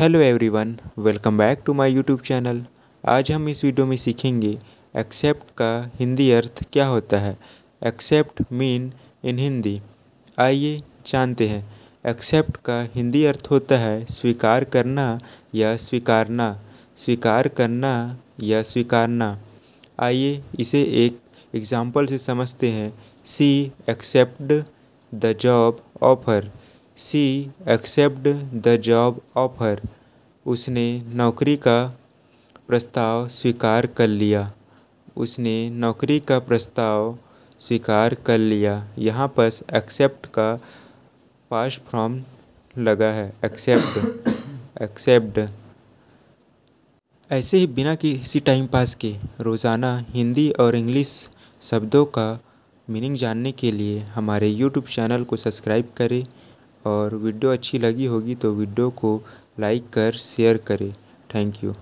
hello everyone welcome back to my YouTube channel आज हम इस वीडियो में सीखेंगे एक्सेप्ट का हिंदी अर्थ क्या होता है एक्सेप्ट मीन इन हिंदी आइए जानते हैं एक्सेप्ट का हिंदी अर्थ होता है स्वीकार करना या स्वीकारना स्वीकार करना या स्वीकारना आइए इसे एक एग्जाम्पल से समझते हैं she accept the job offer she accept the job offer उसने नौकरी का प्रस्ताव स्वीकार कर लिया उसने नौकरी का प्रस्ताव स्वीकार कर लिया यहाँ पर एक्सेप्ट का पास फॉर्म लगा है एक्सेप्ट एक्सेप्ट ऐसे ही बिना किसी टाइम पास के रोज़ाना हिंदी और इंग्लिश शब्दों का मीनिंग जानने के लिए हमारे यूट्यूब चैनल को सब्सक्राइब करें और वीडियो अच्छी लगी होगी तो वीडियो को लाइक कर शेयर करें थैंक यू